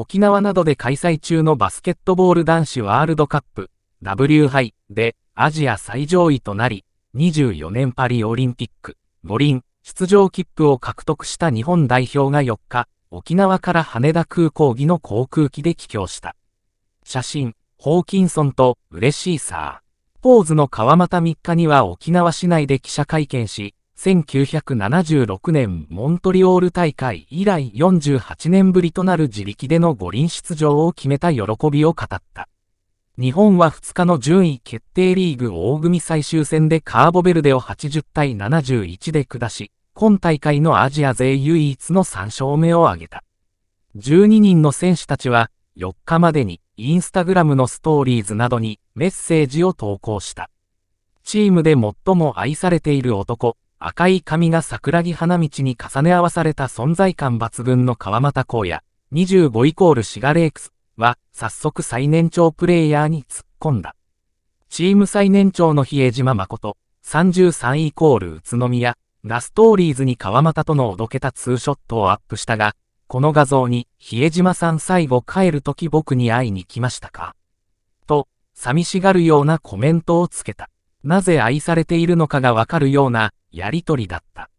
沖縄などで開催中のバスケットボール男子ワールドカップ W 杯でアジア最上位となり、24年パリオリンピック五輪出場切符を獲得した日本代表が4日、沖縄から羽田空港儀の航空機で帰郷した。写真、ホーキンソンと嬉しいさポーズの川又3日には沖縄市内で記者会見し、1976年モントリオール大会以来48年ぶりとなる自力での五輪出場を決めた喜びを語った。日本は2日の順位決定リーグ大組最終戦でカーボベルデを80対71で下し、今大会のアジア勢唯一の3勝目を挙げた。12人の選手たちは4日までにインスタグラムのストーリーズなどにメッセージを投稿した。チームで最も愛されている男、赤い髪が桜木花道に重ね合わされた存在感抜群の川又荒野、25イコールシガレークスは、早速最年長プレイヤーに突っ込んだ。チーム最年長の比江島誠、33イコール宇都宮、ラストーリーズに川又とのおどけたツーショットをアップしたが、この画像に、比江島さん最後帰るとき僕に会いに来ましたかと、寂しがるようなコメントをつけた。なぜ愛されているのかがわかるような、やりとりだった。